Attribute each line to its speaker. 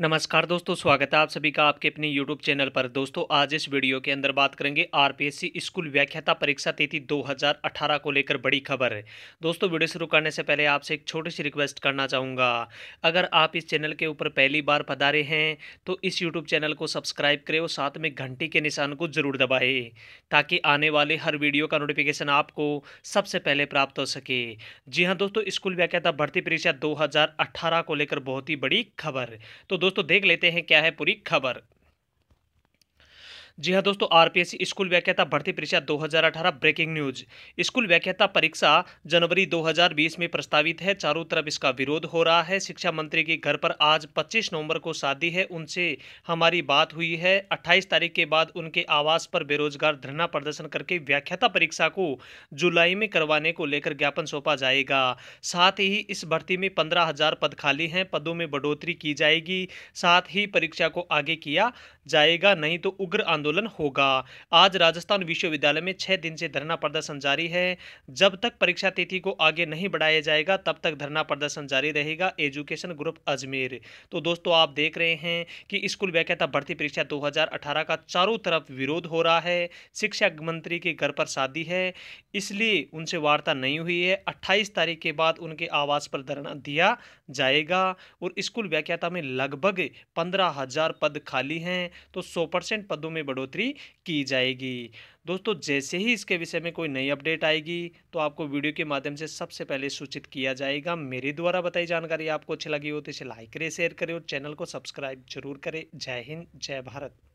Speaker 1: नमस्कार दोस्तों स्वागत है आप सभी का आपके अपने यूट्यूब चैनल पर दोस्तों आज इस वीडियो के अंदर बात करेंगे आरपीएससी स्कूल व्याख्याता परीक्षा तिथि 2018 को लेकर बड़ी खबर है दोस्तों वीडियो शुरू करने से पहले आपसे एक छोटी सी रिक्वेस्ट करना चाहूँगा अगर आप इस चैनल के ऊपर पहली बार पधारे हैं तो इस यूट्यूब चैनल को सब्सक्राइब करें और साथ में घंटी के निशान को जरूर दबाए ताकि आने वाले हर वीडियो का नोटिफिकेशन आपको सबसे पहले प्राप्त हो सके जी हाँ दोस्तों स्कूल व्याख्याता भर्ती परीक्षा दो को लेकर बहुत ही बड़ी खबर तो दोस्तों देख लेते हैं क्या है पूरी खबर जी हाँ दोस्तों आरपीएससी स्कूल व्याख्याता भर्ती परीक्षा 2018 ब्रेकिंग न्यूज स्कूल व्याख्याता परीक्षा जनवरी 2020 में प्रस्तावित है चारों तरफ इसका विरोध हो रहा है शिक्षा मंत्री के घर पर आज 25 नवंबर को शादी है उनसे हमारी बात हुई है 28 तारीख के बाद उनके आवास पर बेरोजगार धरना प्रदर्शन करके व्याख्याता परीक्षा को जुलाई में करवाने को लेकर ज्ञापन सौंपा जाएगा साथ ही इस भर्ती में पंद्रह पद खाली हैं पदों में बढ़ोतरी की जाएगी साथ ही परीक्षा को आगे किया जाएगा नहीं तो उग्र आंदोलन आंदोलन होगा आज राजस्थान विश्वविद्यालय में छह दिन से धरना प्रदर्शन जारी है जब तक परीक्षा तिथि को आगे नहीं बढ़ाया जाएगा तब तक धरना प्रदर्शन जारी रहेगा एजुकेशन ग्रुप अजमेर तो दोस्तों आप देख रहे हैं कि स्कूल व्याख्याता भर्ती परीक्षा दो का चारों तरफ विरोध हो रहा है शिक्षा मंत्री के घर पर शादी है इसलिए उनसे वार्ता नहीं हुई है अट्ठाईस तारीख के बाद उनके आवास पर धरना दिया जाएगा और स्कूल व्याख्याता में लगभग पंद्रह हजार पद खाली हैं तो सौ परसेंट पदों में बढ़ोतरी की जाएगी दोस्तों जैसे ही इसके विषय में कोई नई अपडेट आएगी तो आपको वीडियो के माध्यम से सबसे पहले सूचित किया जाएगा मेरे द्वारा बताई जानकारी आपको अच्छी लगी हो तो इसे लाइक करें शेयर करें और चैनल को सब्सक्राइब जरूर करें जय हिंद जय भारत